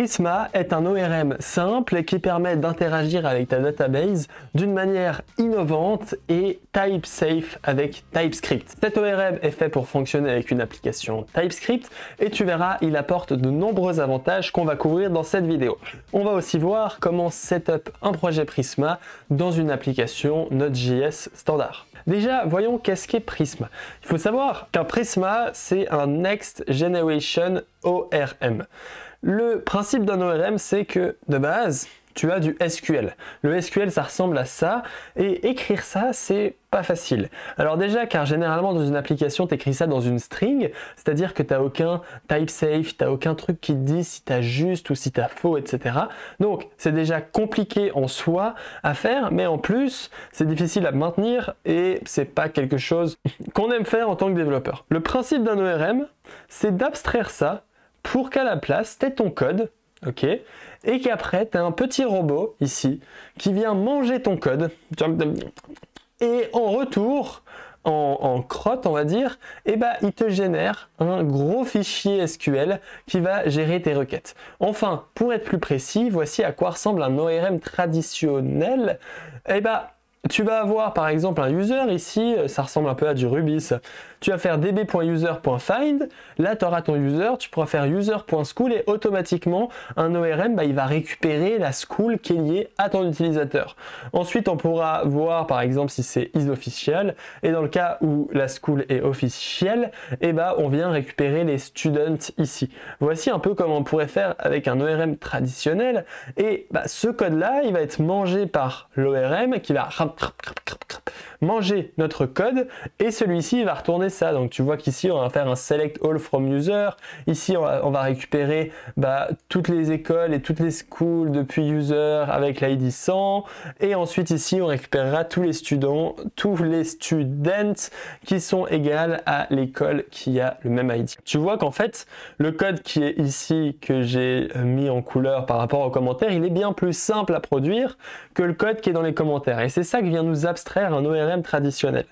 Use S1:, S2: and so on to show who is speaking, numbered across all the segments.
S1: Prisma est un ORM simple qui permet d'interagir avec ta database d'une manière innovante et type safe avec TypeScript. Cet ORM est fait pour fonctionner avec une application TypeScript et tu verras, il apporte de nombreux avantages qu'on va couvrir dans cette vidéo. On va aussi voir comment setup un projet Prisma dans une application Node.js standard. Déjà, voyons qu'est-ce qu'est Prisma. Il faut savoir qu'un Prisma, c'est un Next Generation ORM. Le principe d'un ORM, c'est que de base, tu as du SQL. Le SQL, ça ressemble à ça, et écrire ça, c'est pas facile. Alors déjà, car généralement dans une application, tu écris ça dans une string, c'est-à-dire que tu n'as aucun type safe, tu aucun truc qui te dit si tu as juste ou si tu as faux, etc. Donc c'est déjà compliqué en soi à faire, mais en plus, c'est difficile à maintenir et c'est pas quelque chose qu'on aime faire en tant que développeur. Le principe d'un ORM, c'est d'abstraire ça pour qu'à la place, aies ton code, ok Et qu'après, tu as un petit robot, ici, qui vient manger ton code. Et en retour, en, crotte, on va dire, et eh bah, ben, il te génère un gros fichier SQL qui va gérer tes requêtes. Enfin, pour être plus précis, voici à quoi ressemble un ORM traditionnel. Et eh bah, ben, tu vas avoir par exemple un user ici, euh, ça ressemble un peu à du Rubis. Tu vas faire db.user.find, là tu auras ton user, tu pourras faire user.school et automatiquement un ORM bah, il va récupérer la school qui est liée à ton utilisateur. Ensuite on pourra voir par exemple si c'est isOfficial et dans le cas où la school est officielle, eh bah, on vient récupérer les students ici. Voici un peu comment on pourrait faire avec un ORM traditionnel et bah, ce code là il va être mangé par l'ORM qui va manger notre code et celui-ci va retourner ça. Donc tu vois qu'ici on va faire un select all from user. Ici on va, récupérer bah, toutes les écoles et toutes les schools depuis user avec l'ID 100. Et ensuite ici on récupérera tous les students, tous les students qui sont égales à l'école qui a le même ID. Tu vois qu'en fait le code qui est ici que j'ai euh, mis en couleur par rapport aux commentaires, il est bien plus simple à produire que le code qui est dans les commentaires. Et c'est ça vient nous abstraire un ORM traditionnel.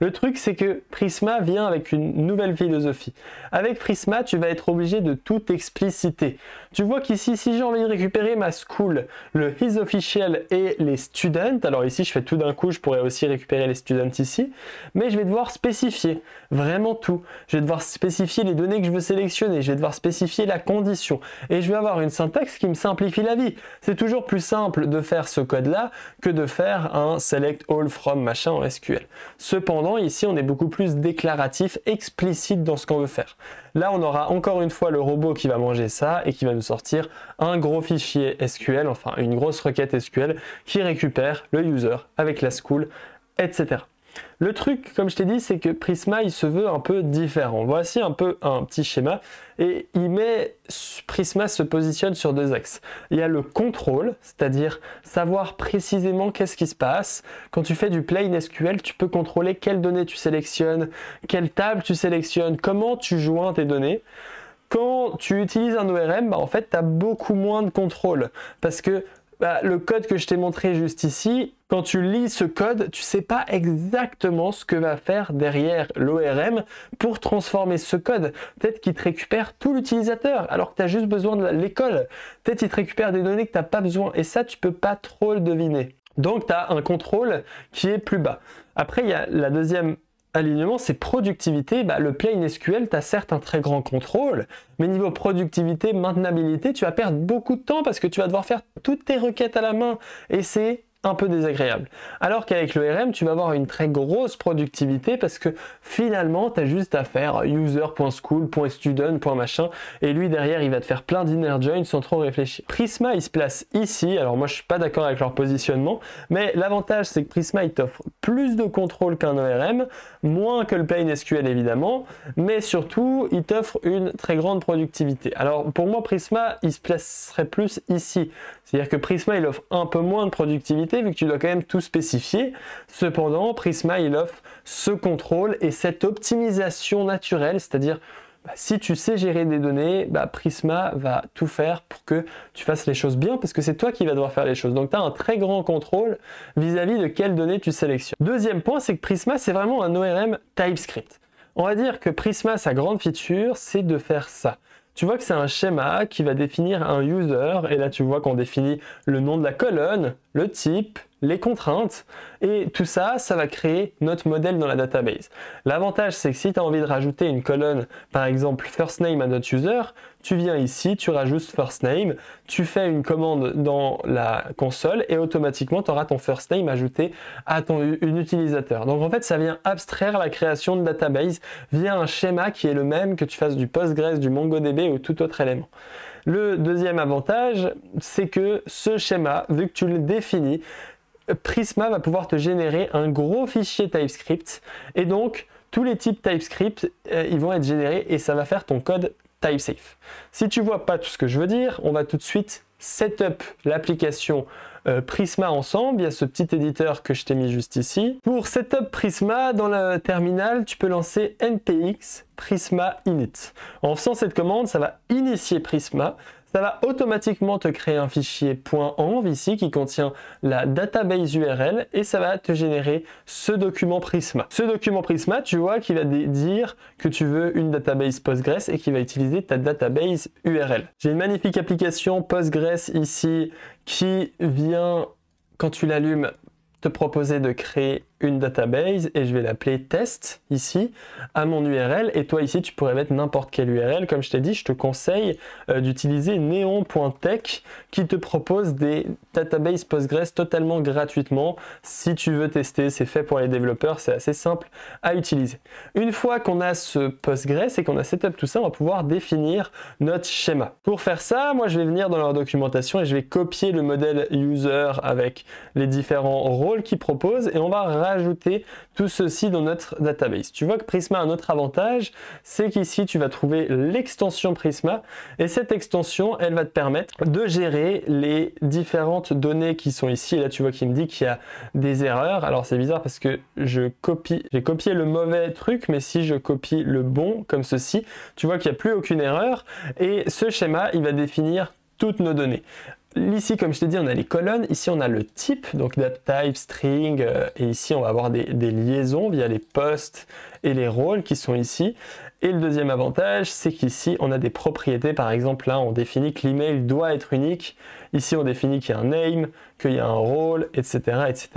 S1: Le truc, c'est que Prisma vient avec une nouvelle philosophie. Avec Prisma, tu vas être obligé de tout expliciter. Tu vois qu'ici, si j'ai envie de récupérer ma school, le his official et les students, alors ici, je fais tout d'un coup, je pourrais aussi récupérer les students ici, mais je vais devoir spécifier vraiment tout. Je vais devoir spécifier les données que je veux sélectionner, je vais devoir spécifier la condition, et je vais avoir une syntaxe qui me simplifie la vie. C'est toujours plus simple de faire ce code-là que de faire un select all from machin en SQL. Cependant, ici, on est beaucoup plus déclaratif, explicite dans ce qu'on veut faire. Là, on aura encore une fois le robot qui va manger ça et qui va nous sortir un gros fichier SQL, enfin une grosse requête SQL qui récupère le user avec la school, etc. Le truc, comme je t'ai dit, c'est que Prisma, il se veut un peu différent. Voici un peu un petit schéma. Et il met, Prisma se positionne sur deux axes. Il y a le contrôle, c'est-à-dire savoir précisément qu'est-ce qui se passe. Quand tu fais du in SQL, tu peux contrôler quelles données tu sélectionnes, quelle table tu sélectionnes, comment tu joins tes données quand tu utilises un ORM, bah, en fait, tu as beaucoup moins de contrôle. Parce que bah, le code que je t'ai montré juste ici, quand tu lis ce code, tu sais pas exactement ce que va faire derrière l'ORM pour transformer ce code. Peut-être qu'il te récupère tout l'utilisateur alors que tu as juste besoin de l'école. Peut-être qu'il te récupère des données que tu n'as pas besoin et ça, tu peux pas trop le deviner. Donc, tu as un contrôle qui est plus bas. Après, il y a la deuxième alignement, c'est productivité. Bah, le in SQL, tu as certes un très grand contrôle, mais niveau productivité, maintenabilité, tu vas perdre beaucoup de temps parce que tu vas devoir faire toutes tes requêtes à la main et c'est un peu désagréable. Alors qu'avec le RM, tu vas avoir une très grosse productivité parce que finalement, tu as juste à faire user.school.student.machin et lui derrière, il va te faire plein d'inner joins sans trop réfléchir. Prisma, il se place ici. Alors moi, je suis pas d'accord avec leur positionnement, mais l'avantage, c'est que Prisma, il t'offre plus de contrôle qu'un ORM, moins que le plain SQL évidemment, mais surtout il t'offre une très grande productivité. Alors pour moi Prisma il se placerait plus ici, c'est-à-dire que Prisma il offre un peu moins de productivité vu que tu dois quand même tout spécifier, cependant Prisma il offre ce contrôle et cette optimisation naturelle, c'est-à-dire bah, si tu sais gérer des données, bah, Prisma va tout faire pour que tu fasses les choses bien parce que c'est toi qui vas devoir faire les choses. Donc tu as un très grand contrôle vis-à-vis -vis de quelles données tu sélectionnes. Deuxième point, c'est que Prisma, c'est vraiment un ORM TypeScript. On va dire que Prisma, sa grande feature, c'est de faire ça. Tu vois que c'est un schéma qui va définir un user, et là tu vois qu'on définit le nom de la colonne, le type, les contraintes, et tout ça, ça va créer notre modèle dans la database. L'avantage, c'est que si tu as envie de rajouter une colonne, par exemple first name à notre user, tu viens ici, tu rajoutes first name, tu fais une commande dans la console et automatiquement tu auras ton first name ajouté à ton utilisateur. Donc en fait, ça vient abstraire la création de database via un schéma qui est le même que tu fasses du Postgres, du MongoDB ou tout autre élément. Le deuxième avantage, c'est que ce schéma, vu que tu le définis, Prisma va pouvoir te générer un gros fichier TypeScript et donc tous les types TypeScript euh, ils vont être générés et ça va faire ton code TypeSafe. Si tu vois pas tout ce que je veux dire, on va tout de suite setup l'application euh, Prisma ensemble via ce petit éditeur que je t'ai mis juste ici. Pour setup Prisma, dans le terminal, tu peux lancer npx prisma init. En faisant cette commande, ça va initier Prisma, ça va automatiquement te créer un fichier .env ici qui contient la database URL et ça va te générer ce document Prisma. Ce document Prisma, tu vois, qui va dire que tu veux une database Postgres et qui va utiliser ta database URL. J'ai une magnifique application Postgres ici qui vient, quand tu l'allumes, te proposer de créer une database et je vais l'appeler test ici à mon URL et toi ici tu pourrais mettre n'importe quelle URL comme je t'ai dit je te conseille euh, d'utiliser neon.tech qui te propose des databases Postgres totalement gratuitement si tu veux tester c'est fait pour les développeurs c'est assez simple à utiliser une fois qu'on a ce Postgres et qu'on a setup tout ça on va pouvoir définir notre schéma pour faire ça moi je vais venir dans leur documentation et je vais copier le modèle user avec les différents rôles qu'ils proposent et on va ajouter tout ceci dans notre database. Tu vois que Prisma a un autre avantage, c'est qu'ici tu vas trouver l'extension Prisma et cette extension, elle va te permettre de gérer les différentes données qui sont ici. Et là, tu vois qu'il me dit qu'il y a des erreurs. Alors c'est bizarre parce que je copie, j'ai copié le mauvais truc, mais si je copie le bon comme ceci, tu vois qu'il n'y a plus aucune erreur et ce schéma, il va définir toutes nos données. Ici, comme je t'ai dit, on a les colonnes. Ici, on a le type, donc date type, string. Euh, et ici, on va avoir des, liaisons via les posts et les rôles qui sont ici. Et le deuxième avantage, c'est qu'ici, on a des propriétés. Par exemple, là, on définit que l'email doit être unique. Ici, on définit qu'il y a un name, qu'il y a un rôle, etc., etc.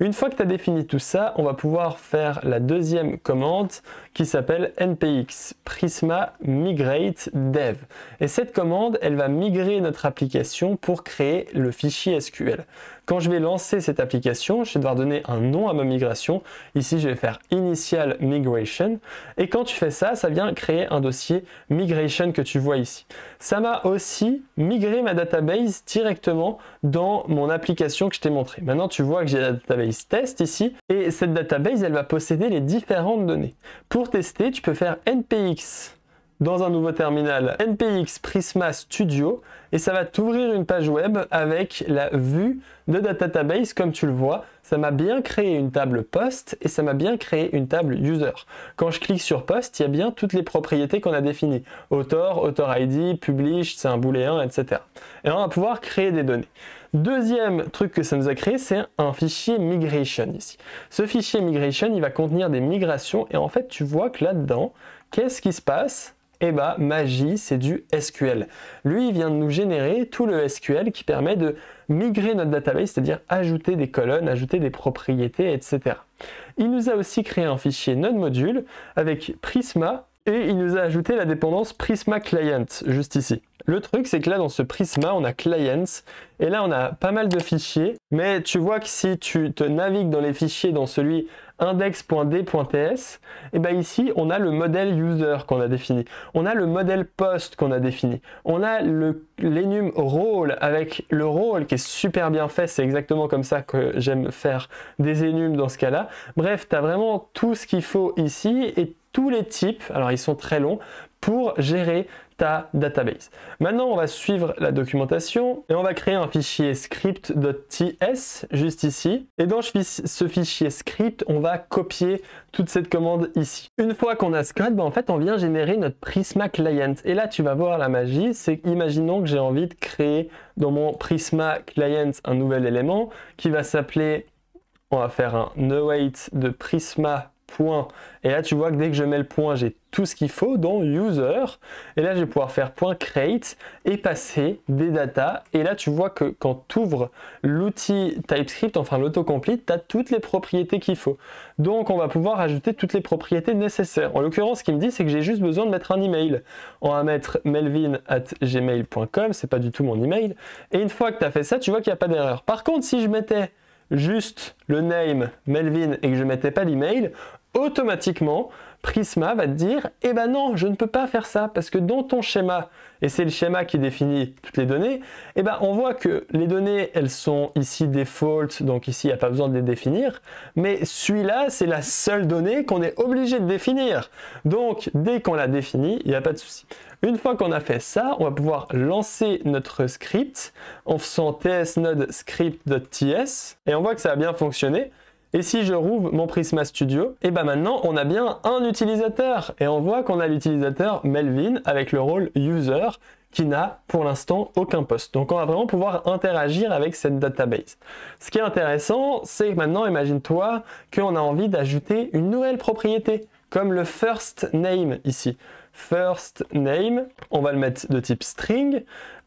S1: Une fois que tu as défini tout ça, on va pouvoir faire la deuxième commande qui s'appelle npx prisma migrate dev. Et cette commande, elle va migrer notre application pour créer le fichier SQL. Quand je vais lancer cette application, je vais devoir donner un nom à ma migration. Ici, je vais faire initial migration. Et quand tu fais ça, ça vient créer un dossier migration que tu vois ici. Ça m'a aussi migré ma database directement dans mon application que je t'ai montré. Maintenant, tu vois que j'ai la database test ici, et cette database, elle va posséder les différentes données. Pour tester, tu peux faire npx dans un nouveau terminal, npx prisma studio, et ça va t'ouvrir une page web avec la vue de database comme tu le vois. Ça m'a bien créé une table post et ça m'a bien créé une table user. Quand je clique sur post, il y a bien toutes les propriétés qu'on a définies. Author, auteur ID, publish, c'est un booléen, etc. Et on va pouvoir créer des données. Deuxième truc que ça nous a créé, c'est un fichier migration ici. Ce fichier migration, il va contenir des migrations et en fait, tu vois que là-dedans, qu'est-ce qui se passe et eh bah magie, c'est du SQL. Lui, il vient de nous générer tout le SQL qui permet de migrer notre database, c'est-à-dire ajouter des colonnes, ajouter des propriétés, etc. Il nous a aussi créé un fichier NodeModule module avec Prisma et il nous a ajouté la dépendance Prisma Client juste ici. Le truc, c'est que là, dans ce Prisma, on a Clients, et là, on a pas mal de fichiers, mais tu vois que si tu te navigues dans les fichiers dans celui index.d.ts, et eh bien ici on a le modèle user qu'on a défini, on a le modèle post qu'on a défini, on a l'énum role avec le rôle qui est super bien fait, c'est exactement comme ça que j'aime faire des enums dans ce cas-là. Bref, tu as vraiment tout ce qu'il faut ici et tous les types, alors ils sont très longs, pour gérer database. Maintenant, on va suivre la documentation et on va créer un fichier script.ts juste ici. Et dans ce fichier script, on va copier toute cette commande ici. Une fois qu'on a ce ben, code, en fait, on vient générer notre Prisma Client. Et là, tu vas voir la magie, c'est imaginons que j'ai envie de créer dans mon Prisma Client un nouvel élément qui va s'appeler, on va faire un await de Prisma et là, tu vois que dès que je mets le point, j'ai tout ce qu'il faut dans user. Et là, je vais pouvoir faire point create et passer des data. Et là, tu vois que quand tu ouvres l'outil TypeScript, enfin l'autocomplete, tu as toutes les propriétés qu'il faut. Donc, on va pouvoir ajouter toutes les propriétés nécessaires. En l'occurrence, ce qu'il me dit, c'est que j'ai juste besoin de mettre un email. On va mettre melvin at gmail.com, c'est pas du tout mon email. Et une fois que tu as fait ça, tu vois qu'il n'y a pas d'erreur. Par contre, si je mettais juste le name Melvin et que je ne mettais pas l'email, automatiquement, Prisma va te dire Eh ben non, je ne peux pas faire ça parce que dans ton schéma, et c'est le schéma qui définit toutes les données, eh ben on voit que les données elles sont ici default, donc ici il n'y a pas besoin de les définir, mais celui-là c'est la seule donnée qu'on est obligé de définir. Donc dès qu'on la définit, il n'y a pas de souci. Une fois qu'on a fait ça, on va pouvoir lancer notre script en faisant tsnode script.ts et on voit que ça a bien fonctionné. Et si je rouvre mon Prisma Studio, et eh ben maintenant on a bien un utilisateur et on voit qu'on a l'utilisateur Melvin avec le rôle user qui n'a pour l'instant aucun poste. Donc on va vraiment pouvoir interagir avec cette database. Ce qui est intéressant, c'est que maintenant imagine-toi qu'on a envie d'ajouter une nouvelle propriété, comme le first name ici. First name, on va le mettre de type string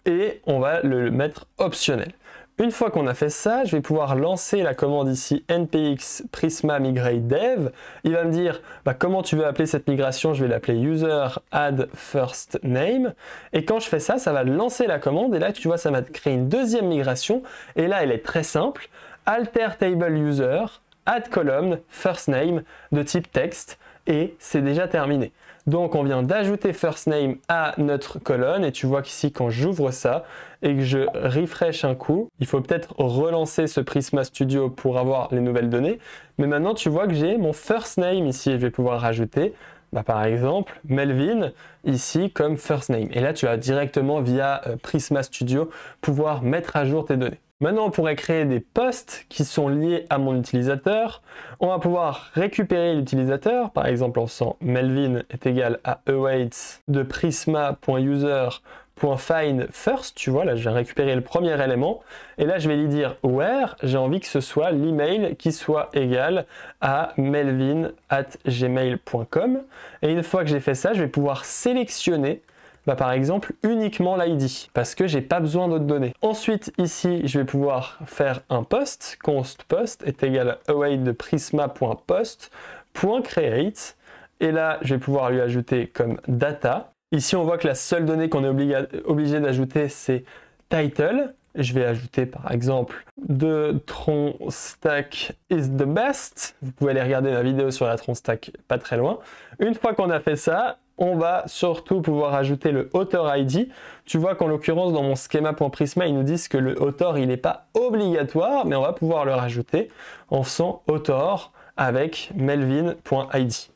S1: et on va le mettre optionnel. Une fois qu'on a fait ça, je vais pouvoir lancer la commande ici npx prisma migrate dev. Il va me dire bah, comment tu veux appeler cette migration. Je vais l'appeler user add first name. Et quand je fais ça, ça va lancer la commande. Et là, tu vois, ça m'a créer une deuxième migration. Et là, elle est très simple. Alter table user add column first name de type texte. Et c'est déjà terminé. Donc on vient d'ajouter first name à notre colonne et tu vois qu'ici quand j'ouvre ça et que je refresh un coup, il faut peut-être relancer ce Prisma Studio pour avoir les nouvelles données. Mais maintenant tu vois que j'ai mon first name ici et je vais pouvoir rajouter bah, par exemple Melvin ici comme first name. Et là, tu vas directement via euh, Prisma Studio pouvoir mettre à jour tes données. Maintenant, on pourrait créer des posts qui sont liés à mon utilisateur. On va pouvoir récupérer l'utilisateur. Par exemple, en faisant Melvin est égal à awaits de prisma.user .find first, tu vois, là je vais récupérer le premier élément, et là je vais lui dire where, j'ai envie que ce soit l'email qui soit égal à melvin at gmail.com, et une fois que j'ai fait ça, je vais pouvoir sélectionner bah, par exemple uniquement l'ID parce que j'ai pas besoin d'autres données. Ensuite ici je vais pouvoir faire un post, const post est égal à await de prisma.post.create et là je vais pouvoir lui ajouter comme data Ici, on voit que la seule donnée qu'on est obligé d'ajouter, c'est title. Je vais ajouter par exemple "The tron stack is the best. Vous pouvez aller regarder la vidéo sur la tron stack pas très loin. Une fois qu'on a fait ça, on va surtout pouvoir ajouter le author ID. Tu vois qu'en l'occurrence, dans mon schéma.prisma, ils nous disent que le author, il n'est pas obligatoire, mais on va pouvoir le rajouter en faisant author avec melvin.id.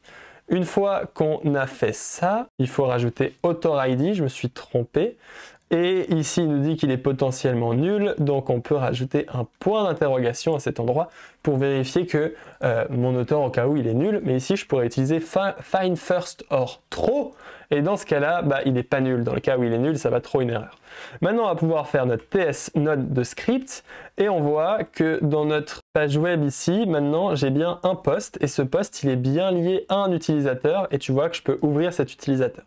S1: Une fois qu'on a fait ça, il faut rajouter Author ID, je me suis trompé. Et ici, il nous dit qu'il est potentiellement nul, donc on peut rajouter un point d'interrogation à cet endroit pour vérifier que euh, mon auteur, au cas où, il est nul. Mais ici, je pourrais utiliser find first or trop, et dans ce cas-là, bah, il n'est pas nul. Dans le cas où il est nul, ça va trop une erreur. Maintenant, on va pouvoir faire notre TS node de script, et on voit que dans notre web ici, maintenant j'ai bien un poste et ce poste il est bien lié à un utilisateur et tu vois que je peux ouvrir cet utilisateur.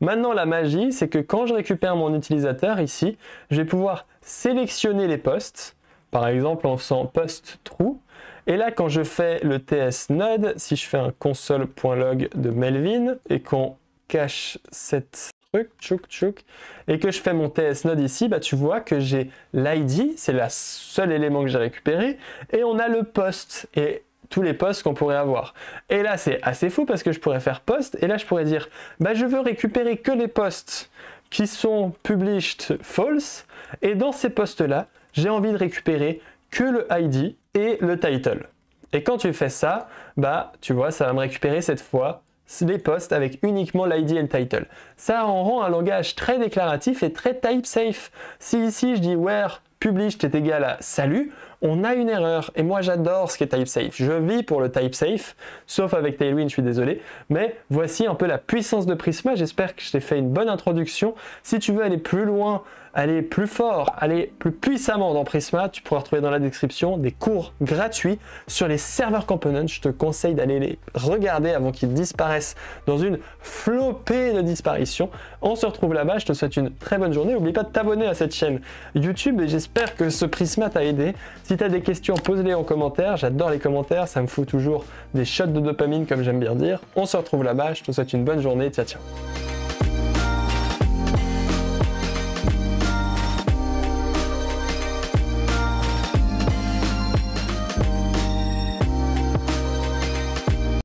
S1: Maintenant la magie c'est que quand je récupère mon utilisateur ici, je vais pouvoir sélectionner les postes, par exemple en faisant post true et là, quand je fais le TS node, si je fais un console.log de Melvin et qu'on cache cette et que je fais mon node ici, bah, tu vois que j'ai l'id, c'est le seul élément que j'ai récupéré, et on a le post, et tous les postes qu'on pourrait avoir. Et là, c'est assez fou parce que je pourrais faire post, et là, je pourrais dire, bah, je veux récupérer que les postes qui sont published false, et dans ces postes-là, j'ai envie de récupérer que le ID et le title. Et quand tu fais ça, bah, tu vois, ça va me récupérer cette fois les posts avec uniquement l'ID et le title. Ça en rend un langage très déclaratif et très type safe. Si ici je dis where published est égal à salut, on a une erreur. Et moi j'adore ce qui est type safe. Je vis pour le type safe, sauf avec Tailwind, je suis désolé. Mais voici un peu la puissance de Prisma. J'espère que je t'ai fait une bonne introduction. Si tu veux aller plus loin aller plus fort, aller plus puissamment dans Prisma, tu pourras retrouver dans la description des cours gratuits sur les serveurs components. Je te conseille d'aller les regarder avant qu'ils disparaissent dans une flopée de disparitions. On se retrouve là-bas, je te souhaite une très bonne journée. N'oublie pas de t'abonner à cette chaîne YouTube et j'espère que ce Prisma t'a aidé. Si tu as des questions, pose-les en commentaire. J'adore les commentaires, ça me fout toujours des shots de dopamine comme j'aime bien dire. On se retrouve là-bas, je te souhaite une bonne journée. Ciao, ciao.